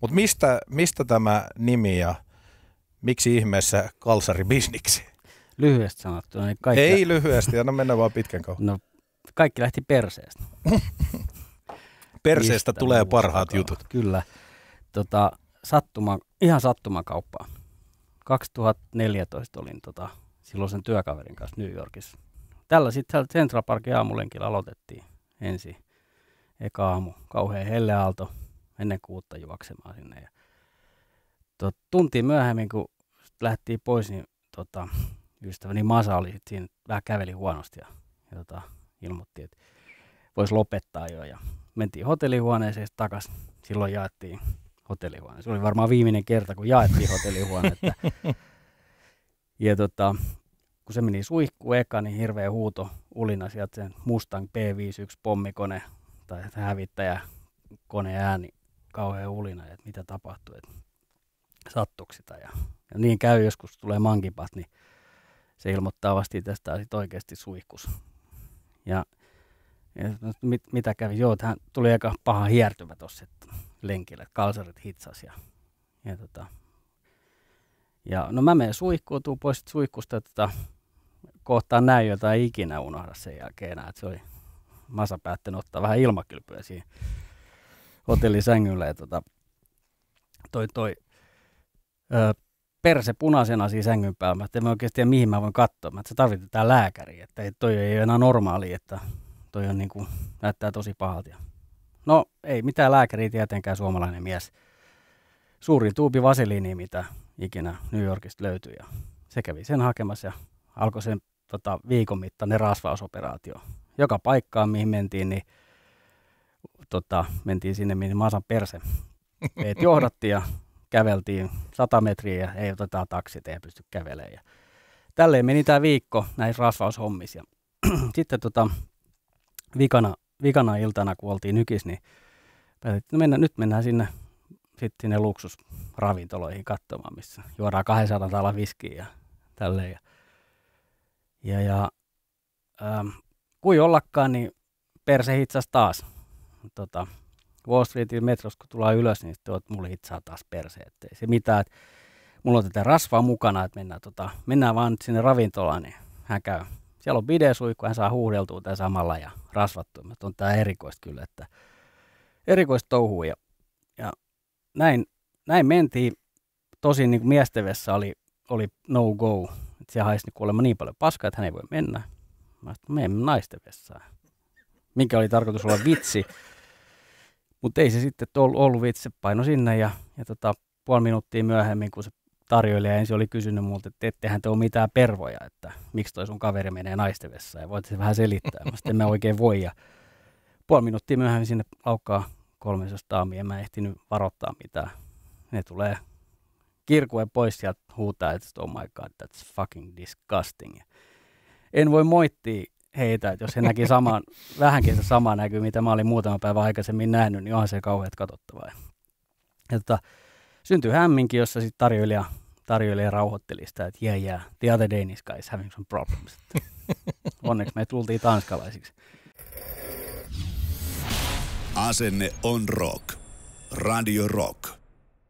Mutta mistä, mistä tämä nimi ja miksi ihmeessä kalsari bisniksi? Lyhyesti sanottuna. Niin kaikki... Ei lyhyesti, anna mennä vaan pitkän kauan. No, kaikki lähti perseestä. perseestä Mistä tulee parhaat kautta. jutut. Kyllä. Tota, sattuma, ihan sattumakauppaa. 2014 olin tota, silloisen työkaverin kanssa New Yorkissa. Tällä sitten Central Parkin aamulenkillä aloitettiin ensin. Eka aamu, kauhean helleaalto ennen kuutta juoksemaan sinne. Ja, tot, tunti myöhemmin, kun lähti pois, niin tota, ystäväni Masa oli sit siinä, vähän käveli huonosti ja, ja tota, ilmoitti, että voisi lopettaa jo. Ja mentiin hotellihuoneeseen takaisin. Silloin jaettiin hotellihuone. Se oli varmaan viimeinen kerta, kun jaettiin että ja tota, kun se meni suihkuun eka, niin hirveä huuto ulina sieltä sen Mustang P51 pommikone tai hävittäjä kone ääni kauhean ulina, että mitä tapahtuu, että sattuuko sitä. Ja, ja niin käy joskus, tulee mankipat, niin se ilmoittaa vasti tästä sit oikeasti suihkus. Ja, ja no, mit, mitä kävi? Joo, tähän tuli aika paha hiertymä tuossa lenkillä, että kalsarit hitsas ja, ja, tota, ja no mä menen suihkuun, tuun pois suihkusta, tota, kohtaan näin, jota ei ikinä unohda sen jälkeen enää. Että se oli, Masa päättänyt ottaa vähän ilmakylpyä siihen hotellisängyllä. Ja tota, toi, toi ö, perse punaisena siinä sängyn päällä. Mä en oikeasti tiedä, mihin mä voin katsoa. Mä että se tarvitsee tää lääkäri, että ei, toi ei ole enää normaali, että toi on niin kuin, näyttää tosi pahalta. No ei mitään lääkäriä tietenkään suomalainen mies. Suurin tuupi vaseliini, mitä ikinä New Yorkista löytyi. Ja se kävi sen hakemassa ja alkoi sen tota, viikon mittainen rasvausoperaatio. Joka paikkaan, mihin mentiin, niin tota, mentiin sinne, minne Masan perse. Meitä johdatti ja käveltiin 100 metriä ja ei oteta taksit, ei pysty kävelemään. Ja tälleen meni tämä viikko näissä rasvaushommissa. Sitten tota, vikana, vikana iltana, kun oltiin nykis, niin päätettiin, että no mennä, nyt mennään sinne, sit sinne luksusravintoloihin katsomaan, missä juodaan 200 tala viskiä ja tälleen. Ja, ja, ja ähm, kui ollakaan, niin perse hitsas taas tota, Wall Streetin metrossa, kun tullaan ylös, niin sitten että mulle hitsaa taas perse, ettei se mitään. Että mulla on tätä rasvaa mukana, että mennään, tota, mennään vaan sinne ravintolaan, niin hän käy. Siellä on bidesuikku, hän saa huudeltua tämän samalla ja rasvattua. mutta on tämä erikoista kyllä, että erikoista touhuu. Ja, ja näin, näin mentiin. Tosin niin miestevessä oli, oli no go. Et se haisi niin kuulemma niin paljon paskaa, että hän ei voi mennä. Mä sanoin, naisten vessaan minkä oli tarkoitus olla vitsi. Mutta ei se sitten ollut, ollut vitsi, paino sinne ja, ja tota, puoli minuuttia myöhemmin, kun se tarjoilija ensin oli kysynyt multa, että ettehän te ole mitään pervoja, että miksi toi sun kaveri menee naistenvessaan ja voit se vähän selittää. Mä sitten mä oikein voi ja puoli minuuttia myöhemmin sinne laukkaa 300 en mä ehtinyt varoittaa mitään. Ne tulee kirkuen pois ja huutaa, että oh my god, that's fucking disgusting. En voi moittia heitä, että jos he näki saman, vähänkin se sama näkyy, mitä mä olin muutama päivä aikaisemmin nähnyt, niin onhan se kauheat katsottavaa. Ja tota, syntyi hämminki, jossa sitten tarjoilija, tarjoilija rauhoitteli sitä, että yeah, yeah, the other Danish guy is having some problems. Onneksi me tultiin tanskalaisiksi. Asenne on rock. Radio Rock.